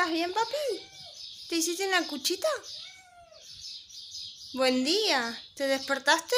¿Estás bien, papi? ¿Te hiciste en la cuchita? Buen día. ¿Te despertaste?